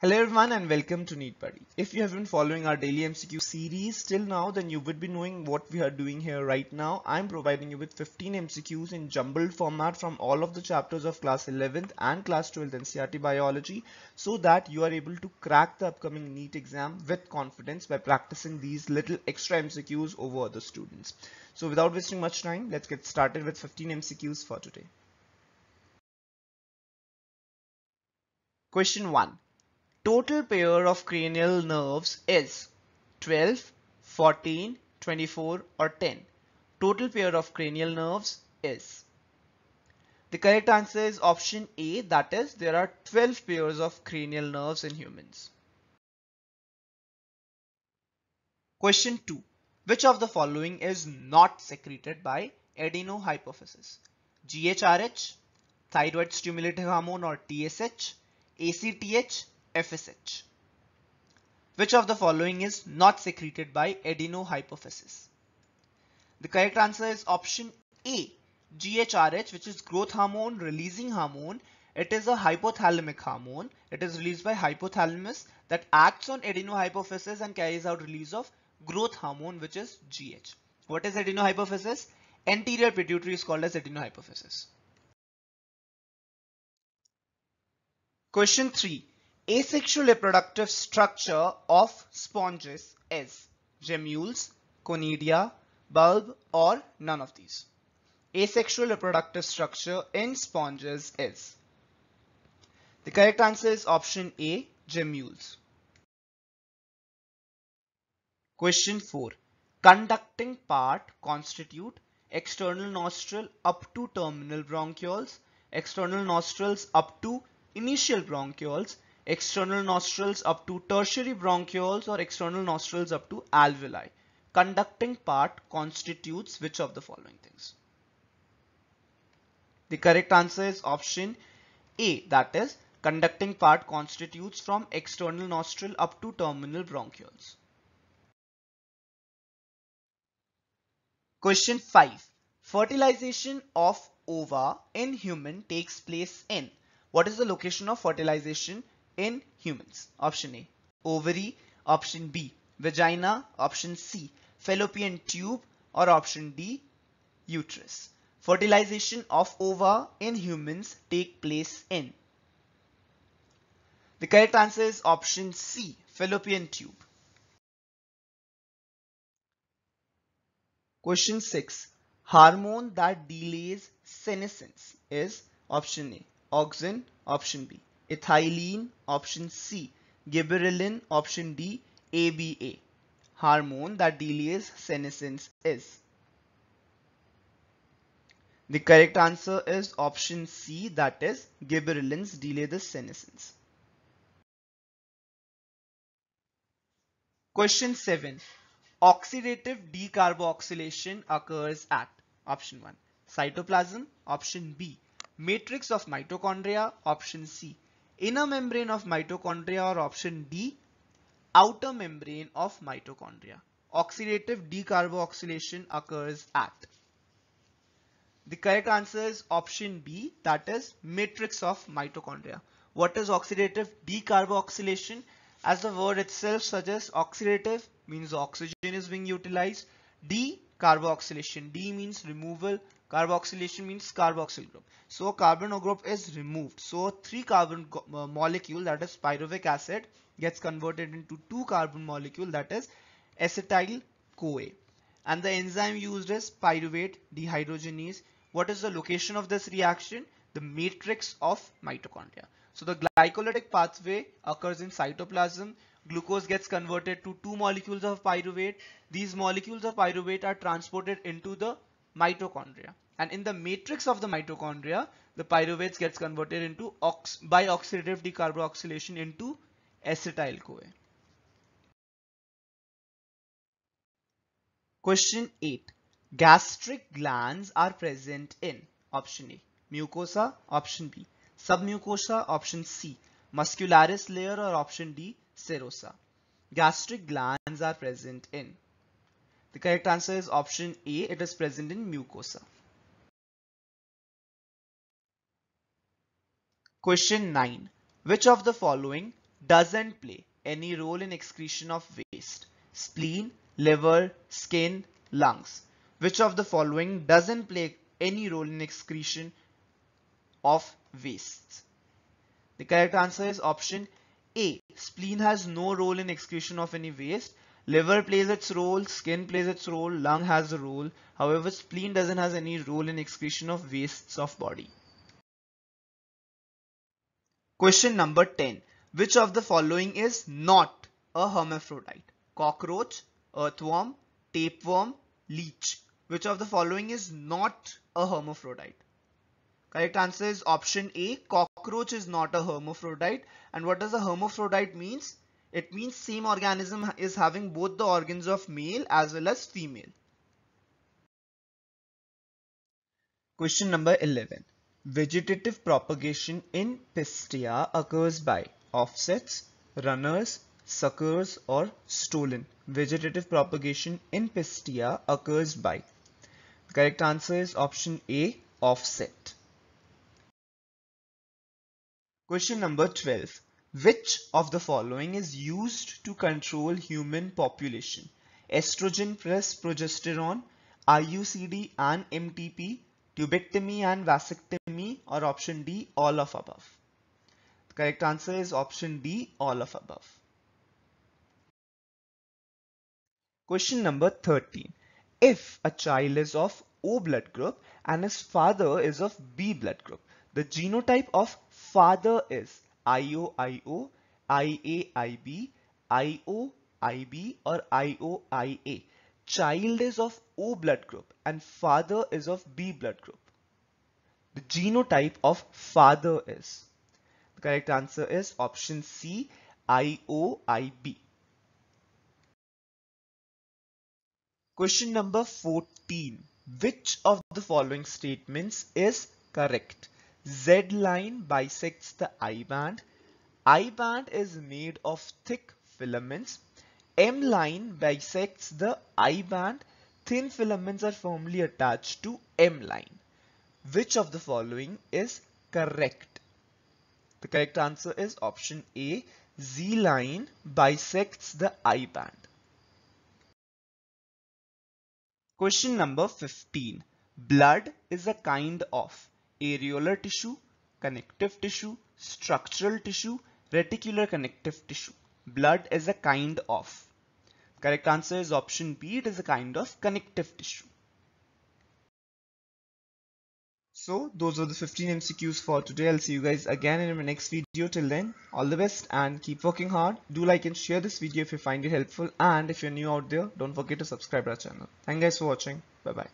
Hello everyone and welcome to Neat Buddy. If you have been following our daily MCQ series till now then you would be knowing what we are doing here right now. I'm providing you with 15 MCQs in jumbled format from all of the chapters of class 11th and class 12th NCRT biology so that you are able to crack the upcoming NEET exam with confidence by practicing these little extra MCQs over other students. So without wasting much time let's get started with 15 MCQs for today. Question 1 total pair of cranial nerves is 12, 14, 24 or 10. Total pair of cranial nerves is. The correct answer is option A that is there are 12 pairs of cranial nerves in humans. Question 2. Which of the following is not secreted by adenohypophysis? GHRH, thyroid stimulating hormone or TSH, ACTH, FSH. Which of the following is not secreted by adenohypophysis? The correct answer is option A, GHRH, which is growth hormone releasing hormone. It is a hypothalamic hormone. It is released by hypothalamus that acts on adenohypophysis and carries out release of growth hormone, which is GH. What is adenohypophysis? Anterior pituitary is called as adenohypophysis. Question 3 asexual reproductive structure of sponges is gemmules, conidia, bulb or none of these. Asexual reproductive structure in sponges is. The correct answer is option A, gemmules. Question 4. Conducting part constitute external nostril up to terminal bronchioles, external nostrils up to initial bronchioles external nostrils up to tertiary bronchioles or external nostrils up to alveoli. Conducting part constitutes which of the following things? The correct answer is option A that is conducting part constitutes from external nostril up to terminal bronchioles. Question 5. Fertilization of ova in human takes place in. What is the location of fertilization in humans? Option A. Ovary. Option B. Vagina. Option C. Fallopian tube. Or option D. Uterus. Fertilization of ova in humans take place in. The correct answer is option C. Fallopian tube. Question 6. Hormone that delays senescence is option A. Auxin, option B ethylene option C, gibberellin option D, ABA hormone that delays senescence is. The correct answer is option C that is gibberellins delay the senescence. Question 7. Oxidative decarboxylation occurs at option 1 cytoplasm option B matrix of mitochondria option C inner membrane of mitochondria or option D, outer membrane of mitochondria. Oxidative decarboxylation occurs at. The correct answer is option B, that is matrix of mitochondria. What is oxidative decarboxylation? As the word itself suggests, oxidative means oxygen is being utilized. D carboxylation. D means removal. Carboxylation means carboxyl group. So carbon group is removed. So three carbon uh, molecule that is pyruvic acid gets converted into two carbon molecule that is acetyl CoA. And the enzyme used is pyruvate dehydrogenase. What is the location of this reaction? The matrix of mitochondria. So the glycolytic pathway occurs in cytoplasm glucose gets converted to two molecules of pyruvate. These molecules of pyruvate are transported into the mitochondria. And in the matrix of the mitochondria, the pyruvates gets converted into ox by oxidative decarboxylation into acetyl-CoA. Question 8. Gastric glands are present in option A. Mucosa option B. Submucosa option C. Muscularis layer or option D serosa. Gastric glands are present in. The correct answer is option A. It is present in mucosa. Question 9. Which of the following doesn't play any role in excretion of waste? Spleen, liver, skin, lungs. Which of the following doesn't play any role in excretion of waste? The correct answer is option a. Spleen has no role in excretion of any waste. Liver plays its role, skin plays its role, lung has a role. However, spleen doesn't has any role in excretion of wastes of body. Question number 10. Which of the following is not a hermaphrodite? Cockroach, earthworm, tapeworm, leech. Which of the following is not a hermaphrodite? Correct answer is option A. Cockroach is not a hermaphrodite. And what does a hermaphrodite means? It means same organism is having both the organs of male as well as female. Question number 11. Vegetative propagation in Pistia occurs by offsets, runners, suckers or stolen. Vegetative propagation in Pistia occurs by. correct answer is option A, offset. Question number 12. Which of the following is used to control human population? Estrogen plus progesterone, IUCD and MTP, tubectomy and vasectomy or option D, all of above. The correct answer is option D, all of above. Question number 13. If a child is of O blood group and his father is of B blood group, the genotype of father is IOIO, IAIB, IOIB or IOIA. Child is of O blood group and father is of B blood group. The genotype of father is. The correct answer is option C, IOIB. Question number 14. Which of the following statements is correct? Z line bisects the I band. I band is made of thick filaments. M line bisects the I band. Thin filaments are firmly attached to M line. Which of the following is correct? The correct answer is option A. Z line bisects the I band. Question number 15. Blood is a kind of areolar tissue, connective tissue, structural tissue, reticular connective tissue. Blood is a kind of. Correct answer is option B. It is a kind of connective tissue. So those were the 15 MCQs for today. I'll see you guys again in my next video. Till then, all the best and keep working hard. Do like and share this video if you find it helpful. And if you're new out there, don't forget to subscribe to our channel. Thank you guys for watching. Bye-bye.